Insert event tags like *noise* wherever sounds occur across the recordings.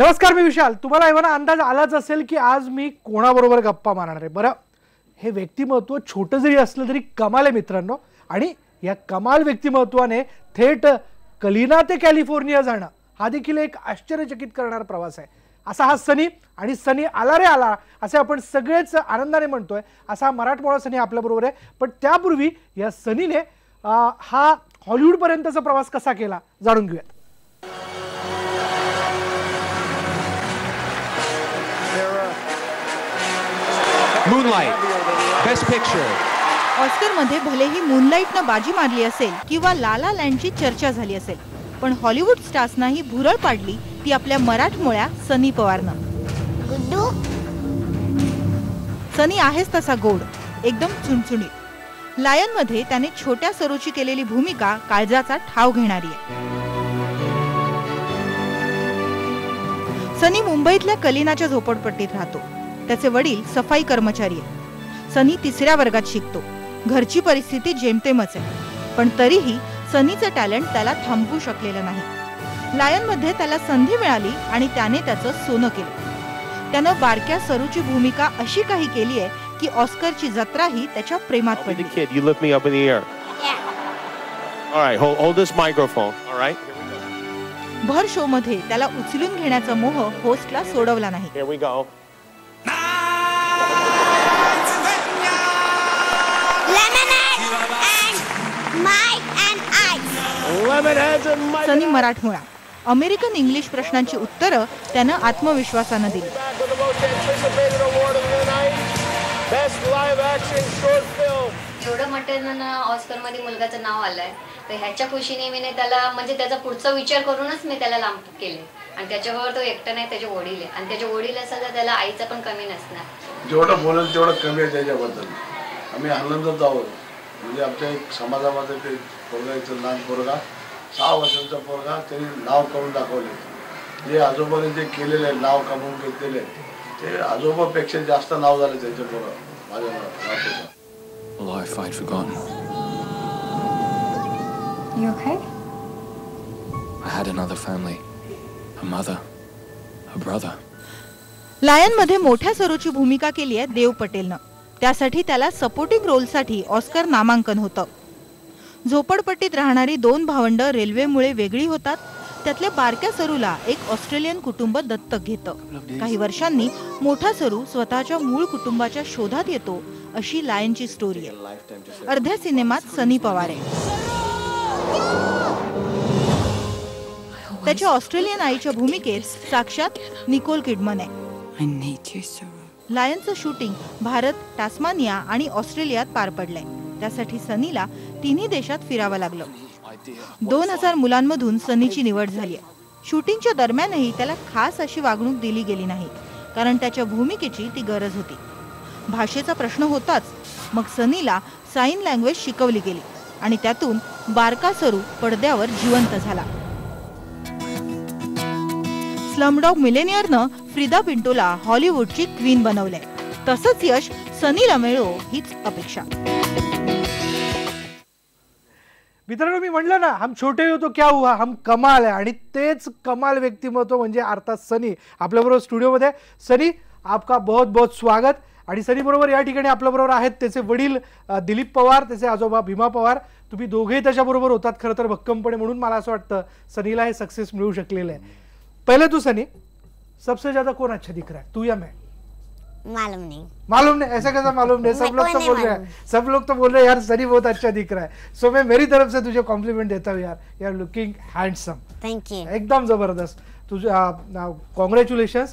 नमस्कार मी विशाल तुम्हाला एव्हाना अंदाज आलाच असेल की आज मी कोणाबरोबर गप्पा मारणार आहे बरं हे व्यक्तिमत्व छोटं जरी असलं तरी कमाल आहे मित्रांनो आणि या कमाल व्यक्तिमत्वाने थेट कलिना ते कॅलिफोर्निया जाणं हा देखील एक आश्चर्यचकित करणारा प्रवास आहे असा हा सनी आणि सनी आला रे आला असे आपण सगळेच आनंदाने म्हणतोय असा मराठमोळा सनी आपल्याबरोबर आहे पण त्यापूर्वी या सनीने हा हॉलिवूडपर्यंतचा प्रवास कसा केला जाणून घेऊयात मूनलाईट बेस्ट पिक्चर मध्ये भलेही मूनलाईटनं बाजी मारली असेल किंवा लाला लँडची चर्चा झाली असेल पण हॉलिवूड स्टार्सनाही भुरळ पाडली ती आपल्या मराठमोळ्या सनी पवारनं सनी आहेस तसा गोड एकदम लायन मध्ये त्याने छोट्या सरोची केलेली भूमिका काळजाचा ठाव घेणारी आहे सनी मुंबईतल्या कलिनाच्या झोपडपट्टीत राहतो त्याचे वडील सफाई कर्मचारी आहेत सनी तिसऱ्या वर्गात शिकतो घरची परिस्थिती जेमतेमच आहे पण तरीही सनीचं टॅलेंट त्याला थांबवू शकलेलं नाही लायनमध्ये त्याला संधी मिळाली आणि त्याने त्याचं सोनं केलं त्यानं बारक्या सरूची भूमिका अशी काही केली आहे की ऑस्करची जत्राही त्याच्या प्रेमात पडली भर शो मध्ये त्याला उचलून घेण्याचा मोह होस्टला सोडवला नाही सनी मराठमोळा अमेरिकन इंग्लिश प्रश्नांची उत्तरं त्यानं आत्मविश्वासानं दिली एवढं म्हटलं ना ऑस्करमध्ये मुलगाचं नाव आलंय तर ह्याच्या खुशीने मी त्याला म्हणजे त्याचा पुढचा विचार करूनच मी त्याला लांब केले आणि त्याच्याबरोबर तो एकटा नाही त्याचे वडील आहे आणि त्याचे वडील असं तर त्याला आईचा पण कमी नसणार जेवढं बोलेल तेवढं कमी आहे त्याच्याबद्दल आम्ही आनंदात आहोत म्हणजे आमच्या एक समाजामध्ये ते पोरगायचं लहान पोरगा सहा वर्षांचा पोरगा त्यांनी नाव करून दाखवले जे आजोबाने जे केलेले नाव कमवून घेतलेले ते आजोबापेक्षा जास्त नाव झाले त्यांचे पोरं माझ्या नावाचं life You okay? I had another family. A mother. A brother. मध्ये मोठ्या सरोची भूमिका केली आहे देव पटेलनं त्यासाठी त्याला सपोर्टिंग रोलसाठी ऑस्कर नामांकन होतं झोपडपट्टीत राहणारी दोन भावंड रेल्वेमुळे वेगळी होतात त्यातल्या बारक्या सरूला एक ऑस्ट्रेलियन कुटुंब दत्तक घेतं काही वर्षांनी मोठा सरू स्वतःच्या मूळ कुटुंबाच्या शोधात येतो अशी लायनची स्टोरी आहे अर्ध्या सिनेमात सनी पवार आहे त्याच्या ऑस्ट्रेलियन आईच्या भूमिकेत साक्षात निकोल किडमन आहे लायनचं शूटिंग भारत टास्मानिया आणि ऑस्ट्रेलियात पार पडलंय त्यासाठी सनीला तिन्ही देशात फिरावं लागलं दोन हजार मुलांमधून सनीची निवड झाली शूटिंगच्या दरम्यानही त्याला खास अशी वागणूक दिली गेली नाही कारण त्याच्या भूमिकेची ती गरज होती भाषेचा प्रश्न होताच मग सनीला साईन लँग्वेज शिकवली गेली आणि त्यातून बारका सरू पडद्यावर जिवंत झाला स्लमडॉग मिलेनियरनं फ्रिदा पिंटोला हॉलिवूडची क्वीन बनवलंय तसंच यश सनीला मिळो हीच अपेक्षा मित्रांनो मी म्हणलं ना हम छोटे हो तो क्या हुआ हम कमाल आहे आणि तेच कमाल व्यक्तिमत्व म्हणजे अर्थात सनी आपल्याबरोबर स्टुडिओमध्ये सनी आपका बहुत बहुत स्वागत आणि सनी बरोबर या ठिकाणी आपल्याबरोबर आहेत त्याचे वडील दिलीप पवार त्याचे आजोबा भीमा पवार तुम्ही दोघेही त्याच्याबरोबर होतात खरं तर भक्कमपणे म्हणून मला असं वाटतं सनीला हे सक्सेस मिळू शकलेलं आहे पहिले तू सनी सबसे ज्यादा कोण अच्छा दिख रहा है तू या मॅ मालूम नहीं मालूम नहीं ऐसा कैसा मालूम नहीं सब लोग तो बोल रहे हैं सब लोग तो बोल रहे हैं यार शरीर बहुत अच्छा दिख रहा है सो मैं मेरी तरफ से तुझे कॉम्प्लीमेंट देता हूँ यार you are looking handsome thank you एकदम जबरदस्त तुझे कॉन्ग्रेचुलेशन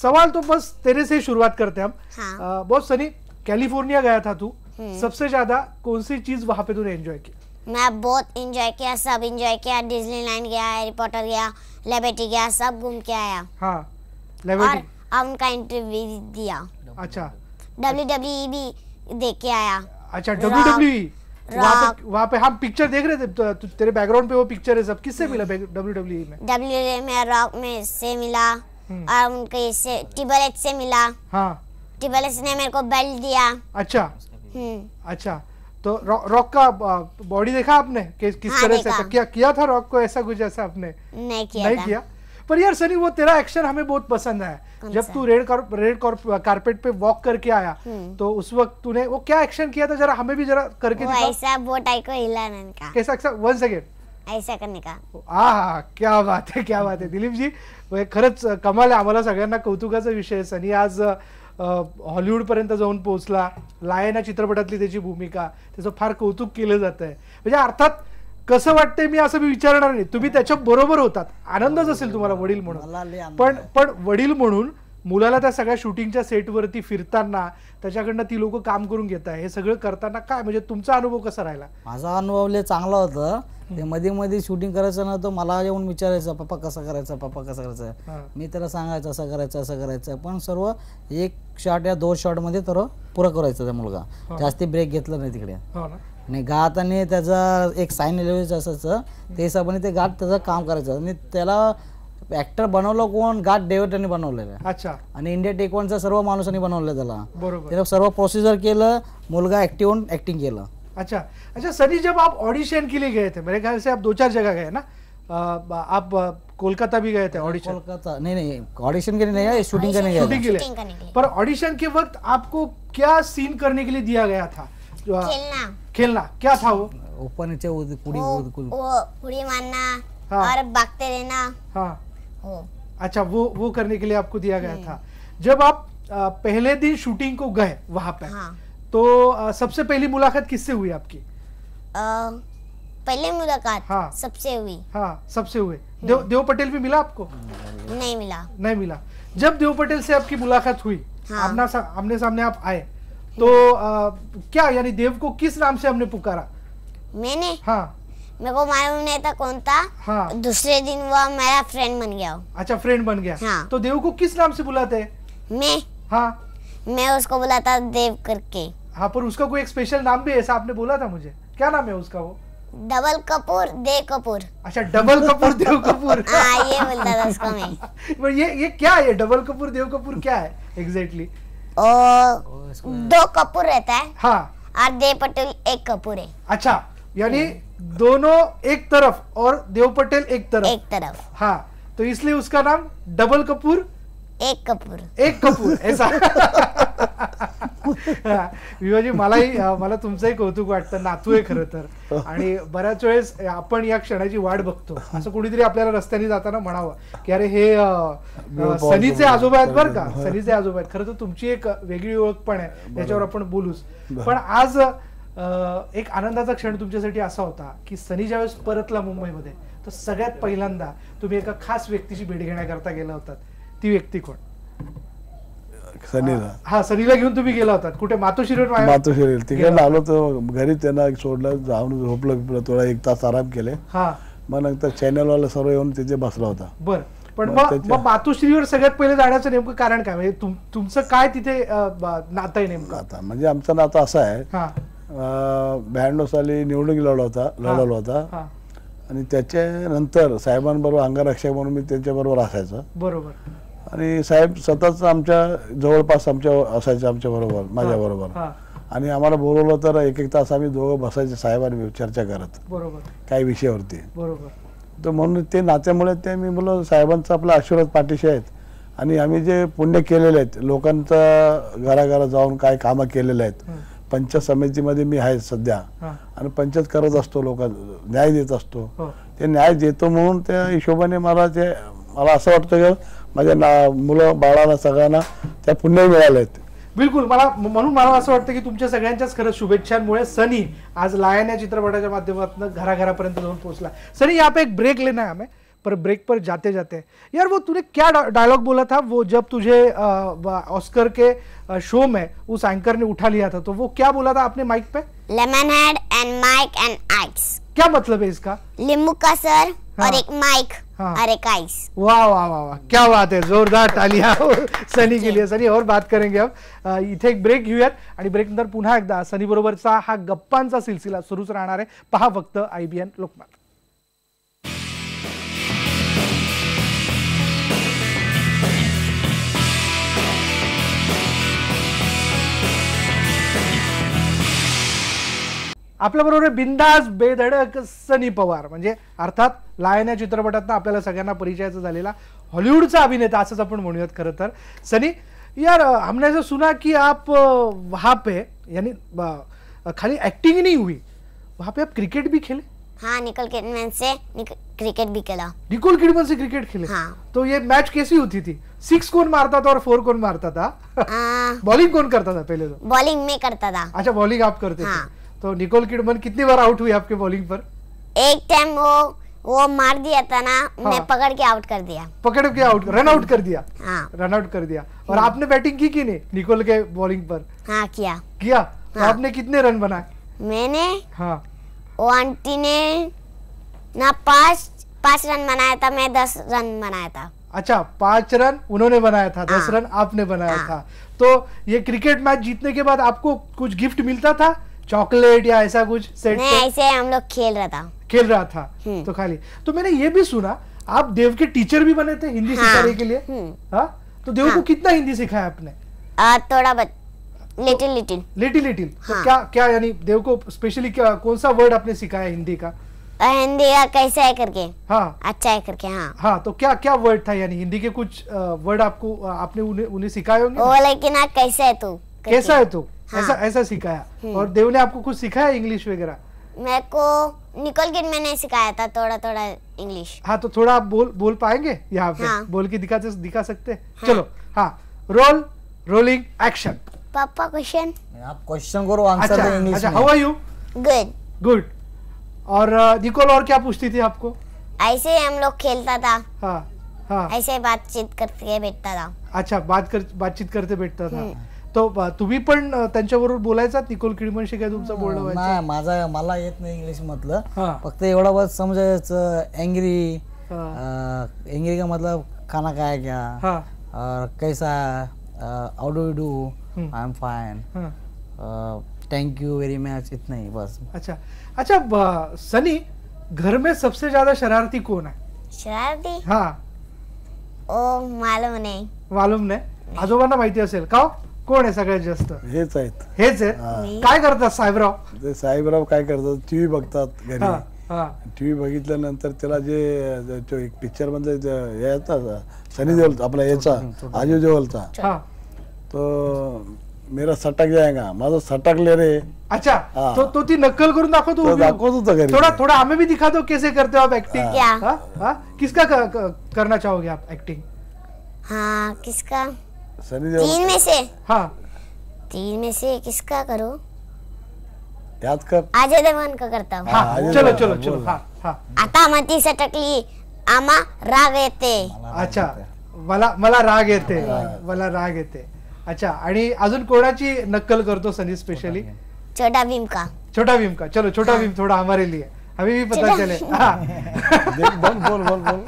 सवाल तो बस तेरे से ही शुरुआत करते हैं हम हाँ. आ, बहुत सनी कैलिफोर्निया गया था तू हम्म। सबसे ज्यादा कौन सी चीज वहाँ पे तूने एंजॉय की मैं बहुत एंजॉय किया सब एंजॉय किया डिज्नीलैंड गया हैरी पॉटर गया लेबेटी गया सब घूम के आया हाँ लेबेटी हम का इंटरव्यू दिया अच्छा डब्ल्यू डब्ल्यू भी देख के आया अच्छा डब्ल्यू डब्ल्यू e? वहाँ पे हम पिक्चर देख रहे थे तो, तो तेरे बैकग्राउंड पे वो पिक्चर है सब किससे मिला डब्ल्यू hmm. डब्ल्यू e में डब्ल्यू e में रॉक में से मिला hmm. और उनके इससे टिबल एच से मिला हाँ टिबल एच ने मेरे को बेल्ट दिया अच्छा hmm. अच्छा तो रॉक का बॉडी uh, देखा आपने कि किस हाँ, तरह से किया किया था रॉक को ऐसा कुछ ऐसा आपने नहीं किया नहीं किया पर यार सनी वो तेरा एक्शन हमें बहुत पसंद है जब तू रेड कार, रेड कारपेट पे वॉक करके आया तो उस वक्त तूने वो क्या एक्शन किया था जरा हमें भी जरा करके वो ऐसा बोट आई को हिलाने का कैसा कैसा वन ऐसा करने का आ क्या बात है क्या बात है दिलीप जी खरच कमाल आहे आम्हाला सगळ्यांना कौतुकाचा विषय सनी आज हॉलिवूड पर्यंत जाऊन पोहोचला लायन या चित्रपटातली त्याची भूमिका त्याचं फार कौतुक केलं जात आहे म्हणजे अर्थात कसं वाटतंय मी असं मी विचारणार नाही तुम्ही त्याच्या बरोबर होतात आनंदच असेल तुम्हाला वडील म्हणून पण पण वडील म्हणून मुलाला त्या सगळ्या शूटिंगच्या सेटवरती फिरताना त्याच्याकडनं ती लोक काम करून घेत आहे हे सगळं करताना काय म्हणजे तुमचा अनुभव कसा राहिला माझा अनुभव लय चांगला होता ते मध्ये मध्ये शूटिंग करायचं ना तर मला येऊन विचारायचं पप्पा कसं करायचं पप्पा कसं करायचं मी त्याला सांगायचं असं करायचं असं करायचं पण सर्व एक शॉट या दोन मध्ये तर पुरा करायचं त्या मुलगा जास्ती ब्रेक घेतला नाही तिकडे हो आणि गाताने त्याचा एक साईन लँग्वेज असायचं काम करायचं आणि त्याला ऍक्टर बनवलं कोण गाठ डेव्हटने अच्छा आणि इंडिया टेक वनचा सर्व माणूसांनी बनवलं त्याला सर्व प्रोसिजर केलं मुलगा ऍक्टिव्ह होऊन ऍक्टिंग अच्छा अच्छा सनी जब आप ऑडिशन के लिए गए थे मेरे ख्याल से आप दो चार जगह गए ना आप कोलकाता भी गए थे ऑडिशन कोलकाता नहीं नहीं ऑडिशन के लिए नहीं गए शूटिंग करने के लिए पर ऑडिशन के वक्त आपको क्या सीन करने के लिए दिया गया था खेलना खेलना क्या था वो ऊपर नीचे कुड़ी उद वो कुड़ी मारना हाँ, और भागते रहना हाँ अच्छा वो वो करने के लिए आपको दिया गया हम्म। था जब आप आ, पहले दिन शूटिंग को गए वहां पे हाँ। तो आ, सबसे पहली मुलाकात किससे हुई आपकी पहले मुलाकात हाँ सबसे हुई हाँ सबसे हुए हम्म। देव देव पटेल भी मिला आपको नहीं मिला नहीं मिला जब देव पटेल से आपकी मुलाकात हुई हाँ। आमना सा, आमने सामने आप आए तो आ, क्या यानी देव को किस नाम से हमने पुकारा मैंने हाँ मेरे को मालूम नहीं था कौन था हाँ दूसरे दिन वो मेरा फ्रेंड बन गया अच्छा फ्रेंड बन गया हाँ तो देव को किस नाम से बुलाते हैं मैं हाँ मैं उसको बुलाता देव करके हाँ पर उसका कोई एक स्पेशल नाम भी ऐसा आपने बोला था मुझे क्या नाम है उसका वो डबल कपूर देव कपूर अच्छा डबल कपूर देव कपूर हाँ ये बोलता था उसको मैं *laughs* ये ये क्या है डबल कपूर देव कपूर क्या है एग्जैक्टली exactly. और दो कपूर रहता है हाँ और देव पटेल एक कपूर है अच्छा यानी दोनों एक तरफ और देव पटेल एक तरफ एक तरफ हाँ तो इसलिए उसका नाम डबल कपूर एक कपूर एक कपूर ऐसा *laughs* विवाजी मलाही मला तुमचंही कौतुक वाटतं नातू आहे खरं तर आणि बऱ्याच वेळेस आपण या क्षणाची वाट बघतो असं कुणीतरी आपल्याला रस्त्याने जाताना म्हणावं की अरे हे सनीचे आजोबा आहेत बरं का हो. सनीचे आजोबा आहेत खरं तर तुमची एक वेगळी ओळख पण आहे त्याच्यावर आपण बोलूच पण आज एक आनंदाचा क्षण तुमच्यासाठी असा होता की सनी वेळेस परतला मुंबईमध्ये तर सगळ्यात पहिल्यांदा तुम्ही एका खास व्यक्तीची भेट घेण्याकरता गेला होता ती व्यक्ती कोण सनीला हा सनीला घेऊन तुम्ही गेला होता कुठे मातोश्रीवर मातोश्री तिकडे आलो तर घरी त्यांना सोडलं जाऊन झोपलं थोडा एक तास आराम केले मग नंतर वाला सर्व येऊन तिथे बसला होता बर पण मातोश्रीवर सगळ्यात पहिले जाण्याचं नेमकं कारण काय म्हणजे तुमचं काय तिथे नातं आहे नेमकं आता म्हणजे आमचं नातं असं आहे ब्याण्णव साली निवडणूक लढला होता लढवला होता आणि त्याच्यानंतर साहेबांबरोबर अंगरक्षक म्हणून मी त्यांच्याबरोबर असायचं बरोबर साहब साहेब सतत आमच्या जवळपास आमच्या असायचे आमच्याबरोबर माझ्याबरोबर आणि आम्हाला एक एक तास आम्ही दोघं बसायचे साहेबांनी चर्चा करत बरोबर काही विषयावरती बरोबर तर म्हणून ते नात्यामुळे ते मी आशीर्वाद पाठीशी आहेत आणि जे पुण्य के आहेत लोकांचं घराघरा जाऊन काय कामं केलेले आहेत पंचायत समितीमध्ये मी है सद्या आणि पंचायत करत असतो न्याय देत न्याय देतो म्हणून त्या हिशोबाने मला ते माझ्या ना मुलं बाळांना सगळ्यांना त्या पुण्य मिळाल्या आहेत बिलकुल मला म्हणून मला असं वाटतं की तुमच्या सगळ्यांच्याच खरं शुभेच्छांमुळे सनी आज लायन या चित्रपटाच्या माध्यमातून घराघरापर्यंत जाऊन पोहोचला सनी यहाँ पे एक ब्रेक लेना है हमें पर ब्रेक पर जाते जाते यार वो तूने क्या डायलॉग बोला था वो जब तुझे ऑस्कर के शो में उस एंकर ने उठा लिया था तो वो क्या बोला था आपने माइक पे lemon head and mic and ice क्या मतलब है इसका लिम्बू का सर हाँ। और एक माइक हाँ। और वाह वाह वाह वाह क्या बात है जोरदार तालिया *laughs* सनी के लिए सनी और बात करेंगे अब इथे एक ब्रेक घेऊयात ब्रेक ब्रेकनंतर पुन्हा एकदा सनी बरोबरचा हा गप्पांचा सिलसिला सुरूच राहणार आहे पहा फक्त आय बी एन लोकमत आपल्याबरोबर बिंदास बेधडक सनी पवार अर्थात लायन या चित्रपटातनं आपल्याला सगळ्यांना परिचयाचा झालेला हॉलिवूडचा अभिनेता असंच सनी यार हमने ऐसा सुना कि आप वहाँ पे यानी खाली एक्टिंग नहीं हुई वहाँ पे आप क्रिकेट भी खेले हाँ निकोल किडमैन से क्रिकेट भी खेला निकोल किडमैन से क्रिकेट खेले हाँ। तो ये मैच कैसी होती थी सिक्स कौन मारता था और फोर कौन मारता था बॉलिंग *laughs* कौन करता था पहले तो बॉलिंग में करता था अच्छा बॉलिंग आप करते हाँ। थे तो निकोल किडमन कितनी बार आउट हुई आपके बॉलिंग पर एक टाइम वो वो मार दिया था ना हाँ, मैं पकड़ के आउट कर दिया पकड़ के आउट रन आउट कर दिया हाँ, रन आउट कर दिया और हाँ। आपने बैटिंग की कि नहीं निकोल के बॉलिंग पर हाँ किया किया तो हाँ, आपने कितने रन बनाए मैंने हाँ वो ने ना पांच पांच रन बनाया था मैं दस रन बनाया था अच्छा पांच रन उन्होंने बनाया था दस रन हाँ। आपने बनाया हाँ। था तो ये क्रिकेट मैच जीतने के बाद आपको कुछ गिफ्ट मिलता था चॉकलेट या ऐसा कुछ सेट नहीं ऐसे हम लोग खेल रहा था खेल रहा था हम्म। तो खाली तो मैंने ये भी सुना आप देव के टीचर भी बने थे हिंदी हाँ, सिखाने के लिए हम्म। हाँ तो देव हाँ, को कितना हिंदी सिखाया आपने आ, थोड़ा बच लिटिल लिटिल लिटिल लिटिल हाँ। तो क्या क्या यानी देव को स्पेशली क्या कौन सा वर्ड आपने सिखाया हिंदी का हिंदी का कैसा है करके हाँ अच्छा है करके हाँ हाँ तो क्या क्या वर्ड था यानी हिंदी के कुछ वर्ड आपको आपने उन्हें उन्हें सिखाए होंगे लेकिन कैसा है तू कैसा है तू ऐसा हाँ। ऐसा सिखाया हम्म। और देव ने आपको कुछ सिखाया इंग्लिश वगैरह मैं को निकल के मैंने सिखाया था थोड़ा थोड़ा इंग्लिश हाँ तो थोड़ा आप बोल बोल पाएंगे यहाँ पे हाँ। बोल के दिखा दिखा सकते हाँ। चलो हाँ रोल रोलिंग एक्शन पापा क्वेश्चन आप क्वेश्चन करो आंसर अच्छा, दो इंग्लिश अच्छा, में how are you good good और निकोल और क्या पूछती थी आपको ऐसे हम लोग खेलता था हाँ हाँ ऐसे बातचीत करते बैठता था अच्छा बात कर बातचीत करते बैठता था हम्म। तो तुम्ही पण त्यांच्याबरोबर बोलायचा निकोल किडमनशी काय तुमचं बोलणं नाही माझा मला येत नाही इंग्लिश मधलं फक्त एवढा बस समजायचं एंग्री एंग्री का मतलब खाना काय क्या कैसा how do you do I am fine thank you very much इत नाही बस अच्छा अच्छा सनी घर में सबसे ज्यादा शरारती कोण आहे शरारती हा ओ मालूम नाही मालूम नाही आजोबांना माहिती असेल का हो? कोण आहे सगळ्यात जास्त हेच आहेत हेच आहे काय करतात साहेबराव साहेबराव काय करतात टीव्ही बघतात घरी टीव्ही बघितल्यानंतर त्याला जे एक पिक्चर मधले सनी देवल आपला याचा आजू देवलचा तो मेरा सटक जाएगा माझा सटक ले रे अच्छा तो तो ती नक्कल करून दाखवतो दाखवत होता थोडा थोडा आम्ही भी दिखा दो कैसे करते हो आप एक्टिंग किसका करना चाहोगे आप एक्टिंग हाँ किसका सनी देओल तीन में से हाँ तीन में से किसका करो याद कर अजय देवगन का करता हूँ हाँ, चलो चलो चलो हाँ, हाँ. आता मती सटकली आमा राग येते अच्छा वाला मला रागेते वाला रागेते राग येते अच्छा आणि अजून कोणाची नक्कल करतो सनी स्पेशली छोटा भीम का छोटा भीम का चलो छोटा भीम थोड़ा हमारे लिए हमें भी पता चले हाँ *laughs* बोल बोल बोल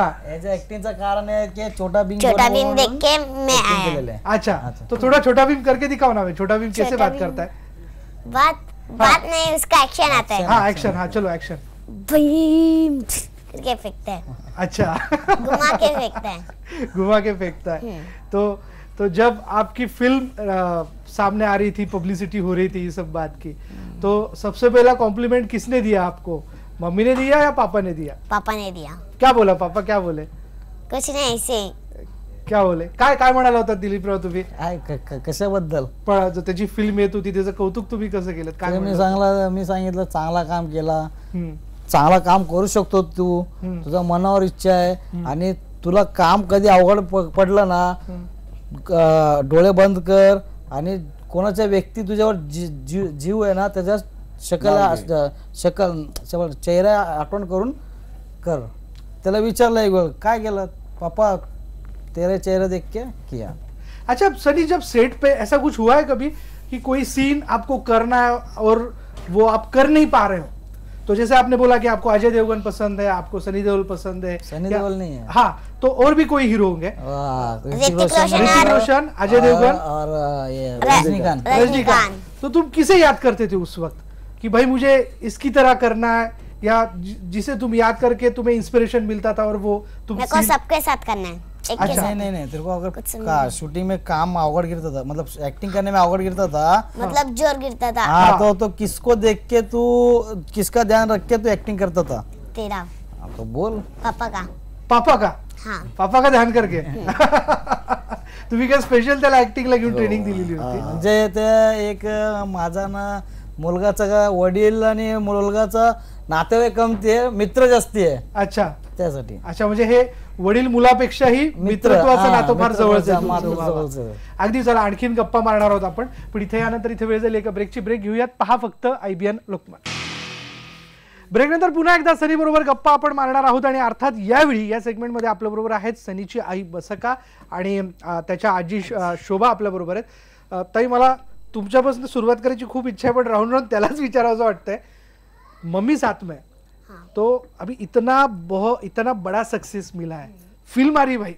अच्छा, तो थोड़ा छोटा भीम करके दिखाओ ना छोटा भीम कैसे बात करता है बात बात नहीं उसका एक्शन आता है हाँ एक्शन हाँ चलो एक्शन भीम करके फेंकता है अच्छा घुमा के फेंकता है *laughs* घुमा के फेंकता है हम्म। तो तो जब आपकी फिल्म आ, सामने आ रही थी पब्लिसिटी हो रही थी ये सब बात की हम्म। तो सबसे पहला कॉम्प्लीमेंट किसने दिया आपको मम्मी ने दिया या पापा ने दिया पापा ने दिया क्या बोला पापा क्या बोले कुछ नाही ऐसे क्या बोले काय काय म्हणाला होता दिलीपराव तुम्ही कशाबद्दल पण त्याची फिल्म येत होती त्याचं कौतुक तुम्ही कसं केलं काय मी सांगला मी सांगितलं चांगला काम केला हम्म, चांगला काम करू शकतो तू हम्म. तुझा मनावर इच्छा आहे हम्म. आणि तुला काम कधी अवघड पडलं ना हम्म. डोळे बंद कर आणि कोणाच्या व्यक्ती तुझ्यावर जीव आहे ना त्याच्यात शकल शकल चेहरा आठवन करून कर विचार विचारलं काय पापा तेरे चेहरा देख के किया अच्छा सनी जब सेट पे ऐसा कुछ हुआ है कभी कि कोई सीन आपको करना है और वो आप कर नहीं पा रहे हो तो जैसे आपने बोला कि आपको अजय देवगन पसंद है आपको सनी देओल पसंद है सनी देओल नहीं है हाँ तो और भी कोई हीरो होंगे तो ऋतिक रोशन अजय देवगन और रजनीकांत रजनीकांत तो तुम किसे याद करते थे उस वक्त कि भाई मुझे इसकी तरह करना है या जिसे तुम याद करके तुम्हें इंस्पिरेशन मिलता था और वो तुम सबके साथ करना है अच्छा नहीं नहीं नहीं तेरे को अगर का, शूटिंग में काम अवगड़ गिरता था मतलब एक्टिंग करने में अवगड़ गिरता था मतलब हाँ। जोर गिरता था हाँ, हाँ तो तो किसको देख के तू किसका ध्यान रख के तू एक्टिंग करता था तेरा हाँ, तो बोल पापा का पापा का हाँ पापा का ध्यान करके *laughs* *laughs* तुम्ही क्या स्पेशल त्याला एक्टिंग लगी ट्रेनिंग दिलेली होती म्हणजे ते एक माझा ना मुलगाचा का वडील आणि मुलगाचा नातेवाईक कमती आहे मित्र जास्ती आहे अच्छा त्यासाठी अच्छा म्हणजे हे वडील मुलापेक्षाही मित्रत्वाचं नातं फार जवळचं अगदी चला आणखीन गप्पा मारणार आहोत आपण पण इथे यानंतर इथे वेळ झाली एका ब्रेकची ब्रेक घेऊयात पहा फक्त आयबीएन लोकमत नंतर पुन्हा एकदा सनी बरोबर गप्पा आपण मारणार आहोत आणि अर्थात यावेळी या मध्ये आपल्या बरोबर आहेत सनीची आई बसका आणि त्याच्या आजी शोभा आपल्या बरोबर आहेत ताई मला तुमच्यापासून सुरुवात करायची खूप इच्छा आहे पण राहून राहून त्यालाच विचारावं वाटतंय मम्मी साथ में तो अभी इतना बहुत इतना बड़ा सक्सेस मिला है फिल्म आ रही भाई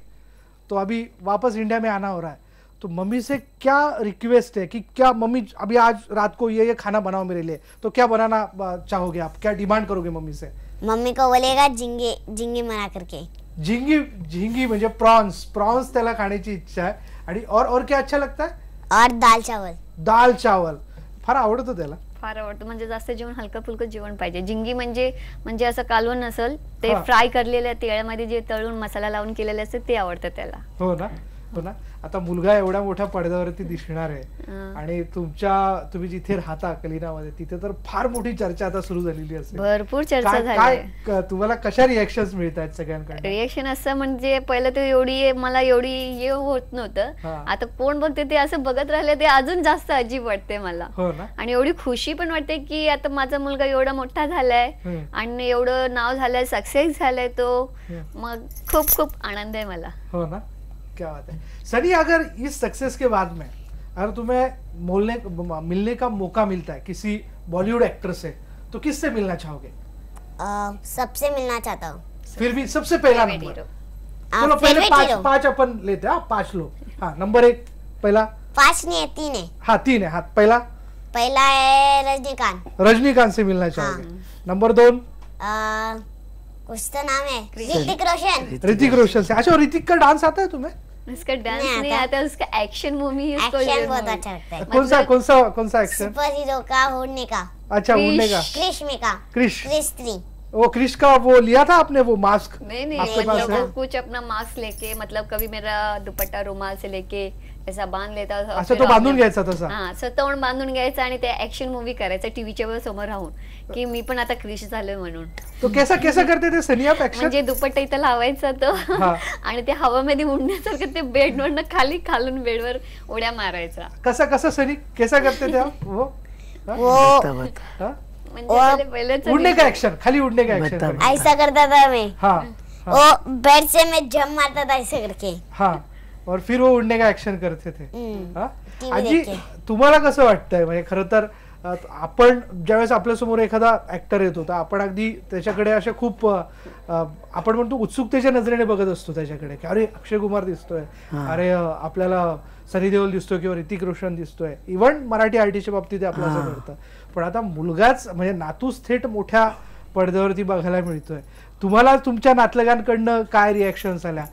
तो अभी वापस इंडिया में आना हो रहा है तो मम्मी से क्या रिक्वेस्ट है कि क्या मम्मी अभी आज रात को ये ये खाना बनाओ मेरे लिए तो क्या बनाना चाहोगे आप क्या डिमांड करोगे मम्मी से मम्मी को बोलेगा झिंगे झिंगे मना करके झिंगी झिंगी मुझे प्रॉन्स प्रॉन्स त्याला खाने की इच्छा है और और क्या अच्छा लगता है और दाल चावल दाल चावल फार आवडतो त्याला फार आवडतं म्हणजे जास्त जेवण हलकं फुलकं जेवण पाहिजे झिंगी म्हणजे म्हणजे असं कालवण नसेल ते फ्राय करलेल्या तेळामध्ये जे तळून मसाला लावून केलेले असते ते आवडतं त्याला हो ना ना आता मुलगा एवढ्या मोठ्या पडद्यावरती दिसणार आहे आणि तुमच्या तुम्ही जिथे राहता कलिनामध्ये तिथे तर फार मोठी चर्चा आता सुरू झालेली असते भरपूर चर्चा झाली तुम्हाला कशा रिएक्शन मिळत आहेत सगळ्यांकडे रिएक्शन असं म्हणजे पहिलं ते एवढी मला एवढी हे होत नव्हतं आता कोण बघते ते असं बघत राहिले ते अजून जास्त अजीब वाटते मला हो आणि एवढी खुशी पण वाटते की आता माझा मुलगा एवढा मोठा झालाय आणि एवढं नाव झालंय सक्सेस झालाय तो मग खूप खूप आनंद आहे मला हो ना क्या बात है सनी अगर इस सक्सेस के बाद में अगर तुम्हें बोलने मिलने का मौका मिलता है किसी बॉलीवुड एक्टर से तो किससे मिलना चाहोगे सबसे मिलना चाहता हूँ फिर भी सबसे पहला नंबर चलो पहले पांच पांच अपन लेते हैं हाँ, पांच लोग हाँ नंबर एक पहला पांच नहीं है तीन है हाँ तीन है हाँ पहला पहला है रजनीकांत रजनीकांत से मिलना हाँ। चाहोगे नंबर दो कुछ तो नाम है ऋतिक रोशन ऋतिक रोशन से अच्छा ऋतिक का डांस आता है तुम्हें उसका डांस नहीं, नहीं आता उसका एक्शन मूवी उसको एक्शन बहुत अच्छा लगता है मतलब कौन सा कौन सा कौन सा एक्शन सुपर हीरो का उड़ने का अच्छा उड़ने का कृष्ण का कृष्ण कृष्ण वो क्रिश का वो लिया था आपने वो मास्क नहीं नहीं मतलब पास कुछ अपना मास्क लेके मतलब कभी मेरा दुपट्टा रुमाल से लेके ऐसा बांध लेता असं तो बांधून घ्यायचा तसा हां स्वतःहून बांधून घ्यायचा आणि ते ऍक्शन मूवी करायचा टीव्हीच्या समोर राहून की मी पण आता क्रिश झालोय म्हणून तो कसा कैसा करते ते सनी ऍक्शन म्हणजे दुपट्टा इथं लावायचा तो आणि ते मध्ये उडण्यासारखं ते बेडवरनं खाली खालून बेडवर उड्या मारायचा कसा कसा सनी कसा करते वो वो म्हणजे उड़ने का एक्शन खाली उड़ने का एक्शन ऐसा करता था मैं हाँ वो बेड से मैं जम मारता था ऐसे करके हाँ और फिर वो उड़ने का एक्शन करते थे अजी तुम्हाला कसं वाटतंय म्हणजे खरं तर आपण ज्यावेळेस आपल्यासमोर एखादा ऍक्टर येतो तर आपण अगदी त्याच्याकडे अशा खूप आपण म्हणतो उत्सुकतेच्या नजरेने बघत असतो त्याच्याकडे की अरे अक्षय कुमार दिसतोय अरे आपल्याला सनी देओल दिसतोय किंवा ऋतिक रोशन दिसतोय इव्हन मराठी आर्टिस्टच्या बाबतीत आपलं असं पण आता मुलगाच म्हणजे नातूस थेट मोठ्या पडद्यावरती बघायला मिळतोय तुम्हाला तुमच्या नातलगांकडनं काय रिॲक्शन्स आल्या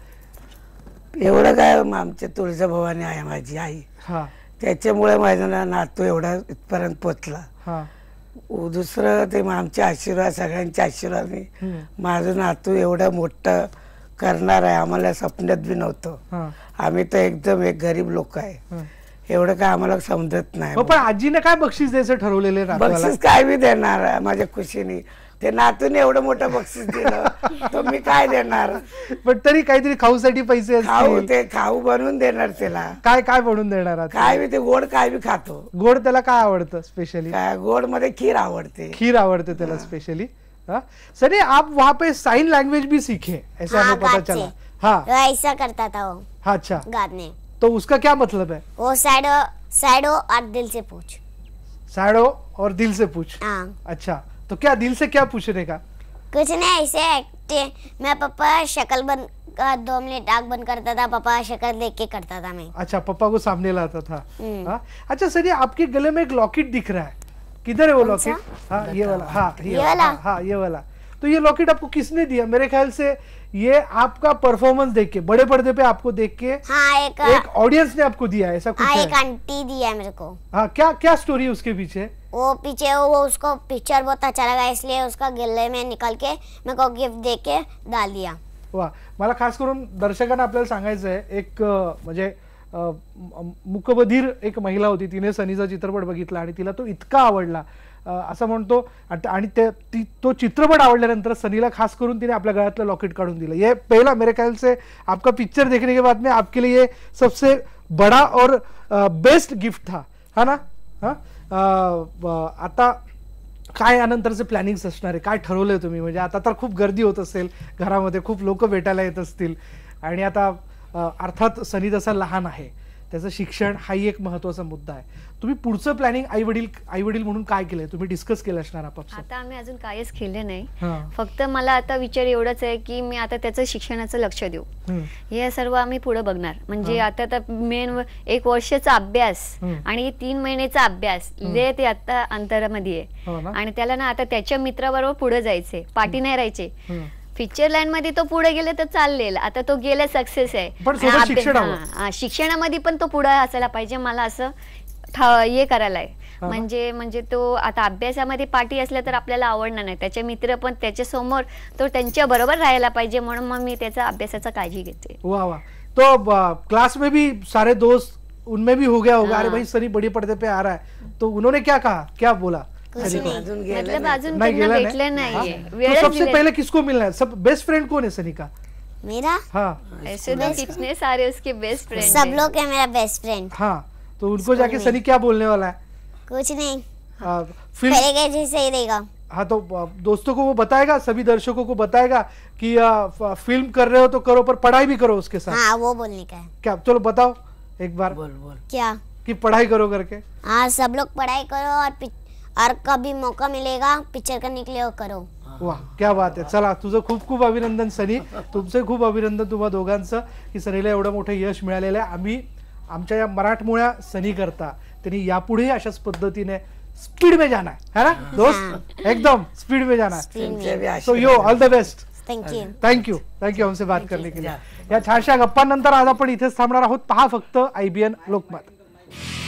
एवढं काय आमच्या तुळजाभवानी आहे माझी आई हा त्याच्यामुळे माझा नातू एवढा इथपर्यंत पोचला दुसरं ते आमचे आशीर्वाद सगळ्यांच्या आशीर्वाद माझं नातू एवढं मोठं करणार आहे आम्हाला स्वप्नात बी नव्हतं आम्ही तर एकदम एक गरीब लोक आहे एवढं काय आम्हाला समजत नाही हो, पण आजीने काय बक्षीस द्यायचं ठरवलेलं बक्षीस काय बी देणार माझ्या खुशीने ते नातून एवढं मोठं बक्षीस दिलं तो मी काय देणार पण तरी काहीतरी खाऊसाठी पैसे खाऊ असतील. ते खाऊ बनवून देणार त्याला काय काय बनवून देणार काय मी ते गोड काय बी खातो गोड त्याला काय आवडतं स्पेशली काय गोड मध्ये खीर आवडते खीर आवड़ते त्याला स्पेशली सर आप वहां पे साइन लैंग्वेज भी सीखे ऐसा हमें पता चला हाँ ऐसा करता था वो अच्छा गाने तो उसका क्या मतलब है वो सैडो सैडो और दिल से पूछ साइडो और दिल से पूछ हाँ अच्छा तो क्या दिल से क्या पूछने का कुछ नहीं ऐसे मैं पापा शक्ल बन दो मिनट आग बंद करता था पापा शक्ल देख के करता था मैं अच्छा पापा को सामने लाता था हम्म। हाँ? अच्छा सर ये आपके गले में एक लॉकेट दिख रहा है किधर है वो लॉकेट हाँ ये वाला हाँ ये वाला हाँ, हाँ ये वाला तो ये लॉकेट आपको किसने दिया मेरे ख्याल से ये आपका परफॉर्मेंस देख के बड़े पर्दे पे आपको देख के हाँ, एक, एक ऑडियंस ने आपको दिया ऐसा कुछ हाँ, एक आंटी दिया है मेरे को हाँ क्या क्या स्टोरी है उसके पीछे वो पीछे वो उसको पिक्चर बहुत अच्छा लगा इसलिए उसका गिले में निकल के मेरे को गिफ्ट दे के डाल दिया वा मला खास करून दर्शकांना आपल्याला सांगायचं आहे एक म्हणजे मुकबधीर एक महिला होती तिने सनीचा चित्रपट बघितला आणि तिला तो इतका आवडला असं म्हणतो तो चित्रपट आवर सनी खास करून तिने लॉकेट का दिलं मेरे ख्याल से आपका पिक्चर देखने के बाद में आपके लिए सबसे बड़ा और बेस्ट गिफ्ट था हा ना आता काय यानंतरचे प्लॅनिंग्स असणार काय ठरवलं तुम्ही म्हणजे आता तर खूप गर्दी होत असेल घरामध्ये खूप लोक भेटायला येत असतील आणि आता अर्थात सनी तसा लहान आहे त्याचं शिक्षण हाही एक महत्वाचा मुद्दा आहे तुम्ही पुढचं प्लॅनिंग आई वडील आई वडील म्हणून काय केलंय तुम्ही डिस्कस केलं असणार आपण आता आम्ही अजून कायच केले नाही फक्त मला आता विचार एवढाच आहे की मी आता त्याचं शिक्षणाचं लक्ष देऊ हे सर्व आम्ही पुढे बघणार म्हणजे आता तर मेन एक वर्षाचा अभ्यास आणि तीन महिन्याचा अभ्यास जे ते आता अंतरामध्ये आहे हो आणि त्याला ना आता त्याच्या मित्राबरोबर पुढे जायचे पाठी नाही राहायचे फ्युचर लाईन मध्ये तो पुढे गेले तर चाललेल आता तो गेला सक्सेस आहे शिक्षणामध्ये पण तो पुढे असायला पाहिजे मला असं हे करायला आहे म्हणजे म्हणजे तो आता अभ्यासामध्ये पाठी असल्या तर आपल्याला आवडणार नाही त्याचे मित्र पण त्याच्या समोर तो त्यांच्या बरोबर राहायला पाहिजे म्हणून मग मी त्याचा अभ्यासाचा काळजी घेते वा वा तो क्लास मे भी सारे दोस्त उनमे भी हो गया होगा अरे भाई सनी बड़ी पड़दे पे आ रहा है तो उन्होंने क्या कहा क्या बोला मतलब हाँ। तो सबसे पहले किसको मिलना है सब बेस्ट फ्रेंड कौन है सनिका मेरा हाँ तो कितने सारे उसके बेस्ट फ्रेंड सब लोग है मेरा बेस्ट फ्रेंड हाँ तो उनको जाके सनी क्या बोलने वाला है कुछ नहीं फिर फिल्म जैसे ही रहेगा हाँ तो दोस्तों को वो बताएगा सभी दर्शकों को बताएगा कि आ, फिल्म कर रहे हो तो करो पर पढ़ाई भी करो उसके साथ हाँ वो बोलने का है क्या चलो बताओ एक बार बोल बोल क्या कि पढ़ाई करो करके हाँ सब लोग पढ़ाई करो और पिक, और कभी मौका मिलेगा पिक्चर करने के लिए करो वाह क्या बात है चला तुझं खूप खूप अभिनंदन सनी तुमचं खूप अभिनंदन तुम्हा दोघांचं की सनीला एवढं मोठं यश मिळालेलं आहे आम्ही आमच्या या मराठमोळ्या सनी करता त्यांनी यापुढे अशाच पद्धतीने स्पीड में जाना है ना दोस्त एकदम स्पीड में जाना so you all the best thank you thank you आमचे बात करने के लिए या छानशा गप्पांनंतर आज आपण इथेच थांबणार आहोत पहा फक्त आयबीएन लोकमत